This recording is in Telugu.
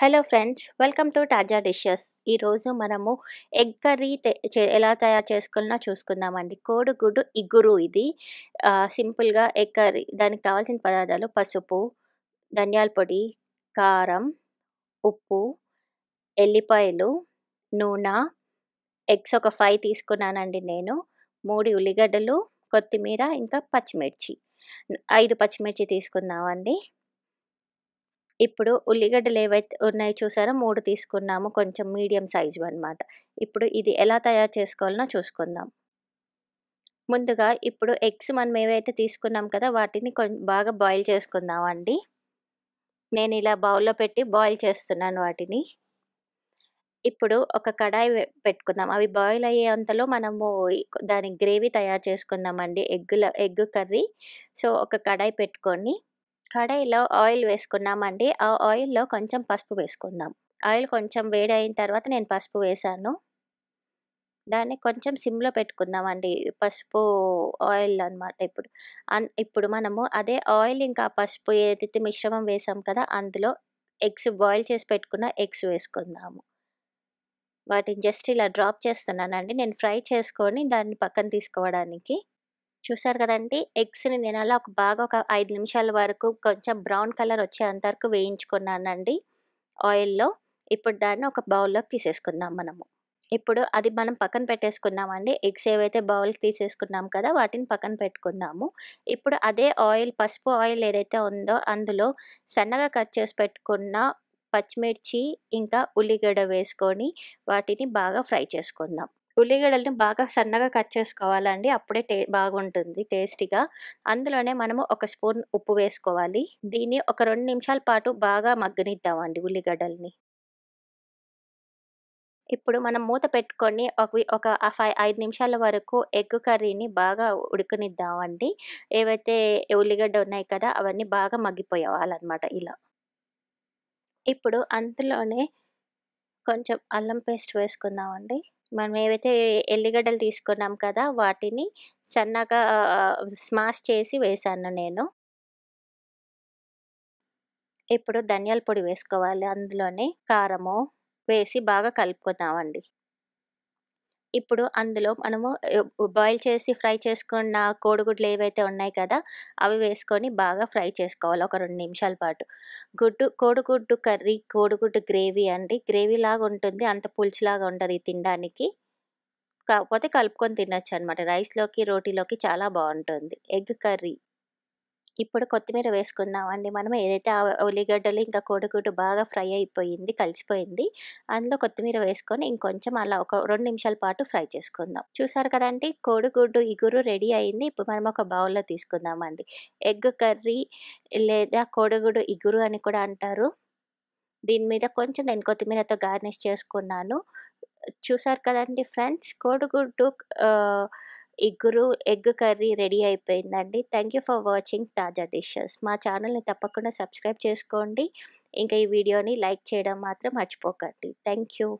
hello friends welcome to Taza dishes ఈరోజు మనము ఎగ్ కర్రీ ఎలా తయారు చేసుకున్నా చూసుకుందామండి కోడిగుడ్డు ఇగురు ఇది సింపుల్గా ఎగ్ కర్రీ దానికి కావాల్సిన పదార్థాలు పసుపు ధనియాల పొడి కారం ఉప్పు ఎల్లిపాయలు నూనె ఎగ్స్ ఒక ఫైవ్ తీసుకున్నానండి నేను మూడు ఉల్లిగడ్డలు కొత్తిమీర ఇంకా పచ్చిమిర్చి ఐదు పచ్చిమిర్చి తీసుకుందామండి ఇప్పుడు ఉల్లిగడ్డలు ఏవైతే ఉన్నాయో చూసారో మూడు తీసుకున్నాము కొంచెం మీడియం సైజు అనమాట ఇప్పుడు ఇది ఎలా తయారు చేసుకోవాలనో చూసుకుందాం ముందుగా ఇప్పుడు ఎగ్స్ మనం ఏవైతే తీసుకున్నాం కదా వాటిని కొంచెం బాగా బాయిల్ చేసుకుందామండి నేను ఇలా బౌల్లో పెట్టి బాయిల్ చేస్తున్నాను వాటిని ఇప్పుడు ఒక కడాయి పెట్టుకుందాం అవి బాయిల్ అయ్యేంతలో మనము దాని గ్రేవీ తయారు చేసుకుందామండి ఎగ్గుల ఎగ్ కర్రీ సో ఒక కడాయి పెట్టుకొని కడాయిలో ఆయిల్ వేసుకున్నామండి ఆ ఆయిల్లో కొంచెం పసుపు వేసుకుందాం ఆయిల్ కొంచెం వేడి అయిన తర్వాత నేను పసుపు వేసాను దాన్ని కొంచెం సిమ్లో పెట్టుకుందామండి పసుపు ఆయిల్ అనమాట ఇప్పుడు అన్ ఇప్పుడు మనము అదే ఆయిల్ ఇంకా పసుపు ఏదైతే మిశ్రమం వేసాం కదా అందులో ఎగ్స్ బాయిల్ చేసి పెట్టుకున్న ఎగ్స్ వేసుకుందాము వాటిని జస్ట్ ఇలా డ్రాప్ చేస్తున్నానండి నేను ఫ్రై చేసుకొని దాన్ని పక్కన తీసుకోవడానికి చూసారు కదండి ఎగ్స్ని నేను అలా ఒక బాగా ఒక ఐదు నిమిషాల వరకు కొంచెం బ్రౌన్ కలర్ వచ్చేంత వరకు వేయించుకున్నానండి ఆయిల్లో ఇప్పుడు దాన్ని ఒక బౌల్లోకి తీసేసుకుందాం మనము ఇప్పుడు అది మనం పక్కన పెట్టేసుకున్నామండి ఎగ్స్ ఏవైతే బౌల్కి తీసేసుకున్నాం కదా వాటిని పక్కన పెట్టుకున్నాము ఇప్పుడు అదే ఆయిల్ పసుపు ఆయిల్ ఏదైతే ఉందో అందులో సన్నగా కట్ చేసి పెట్టుకున్న పచ్చిమిర్చి ఇంకా ఉల్లిగడ్డ వేసుకొని వాటిని బాగా ఫ్రై చేసుకుందాం ఉల్లిగడ్డల్ని బాగా సన్నగా కట్ చేసుకోవాలండి అప్పుడే టే బాగుంటుంది టేస్టీగా అందులోనే మనము ఒక స్పూన్ ఉప్పు వేసుకోవాలి దీన్ని ఒక రెండు నిమిషాల పాటు బాగా మగ్గనిద్దామండి ఉల్లిగడ్డల్ని ఇప్పుడు మనం మూత పెట్టుకొని ఒక ఒక ఫైవ్ ఐదు నిమిషాల వరకు ఎగ్ కర్రీని బాగా ఉడుకునిద్దామండి ఏవైతే ఉల్లిగడ్డ ఉన్నాయి కదా అవన్నీ బాగా మగ్గిపోయేవాళ్ళనమాట ఇలా ఇప్పుడు అందులోనే కొంచెం అల్లం పేస్ట్ వేసుకుందామండి మనం ఏవైతే ఎల్లిగడ్డలు తీసుకున్నాం కదా వాటిని సన్నగా స్మాష్ చేసి వేసాను నేను ఇప్పుడు ధనియాల పొడి వేసుకోవాలి అందులోనే కారము వేసి బాగా కలుపుకుందామండి ఇప్పుడు అందులో మనము బాయిల్ చేసి ఫ్రై చేసుకున్న కోడిగుడ్లు ఏవైతే ఉన్నాయి కదా అవి వేసుకొని బాగా ఫ్రై చేసుకోవాలి ఒక రెండు నిమిషాల పాటు గుడ్డు కోడిగుడ్డు కర్రీ కోడిగుడ్డు గ్రేవీ అండి గ్రేవీ లాగా ఉంటుంది అంత పులుసులాగా ఉంటుంది తినడానికి కాకపోతే కలుపుకొని తినొచ్చు అనమాట రైస్లోకి రోటీలోకి చాలా బాగుంటుంది ఎగ్ కర్రీ ఇప్పుడు కొత్తిమీర వేసుకుందామండి మనం ఏదైతే ఉల్లిగడ్డలు ఇంకా కోడిగుడ్డు బాగా ఫ్రై అయిపోయింది కలిసిపోయింది అందులో కొత్తిమీర వేసుకొని ఇంకొంచెం అలా ఒక రెండు నిమిషాల పాటు ఫ్రై చేసుకుందాం చూసారు కదండి కోడిగుడ్డు ఇగురు రెడీ అయింది ఇప్పుడు మనం ఒక బౌల్లో తీసుకుందామండి ఎగ్ కర్రీ లేదా కోడిగుడ్డు ఇగురు అని కూడా అంటారు దీని మీద కొంచెం నేను కొత్తిమీరతో గార్నిష్ చేసుకున్నాను చూసారు కదండి ఫ్రెండ్స్ కోడిగుడ్డు ఎగ్గురు ఎగ్ కర్రీ రెడీ అయిపోయిందండి thank you for watching Taza dishes మా ఛానల్ని తప్పకుండా సబ్స్క్రైబ్ చేసుకోండి ఇంకా ఈ వీడియోని లైక్ చేయడం మాత్రం మర్చిపోకండి థ్యాంక్ యూ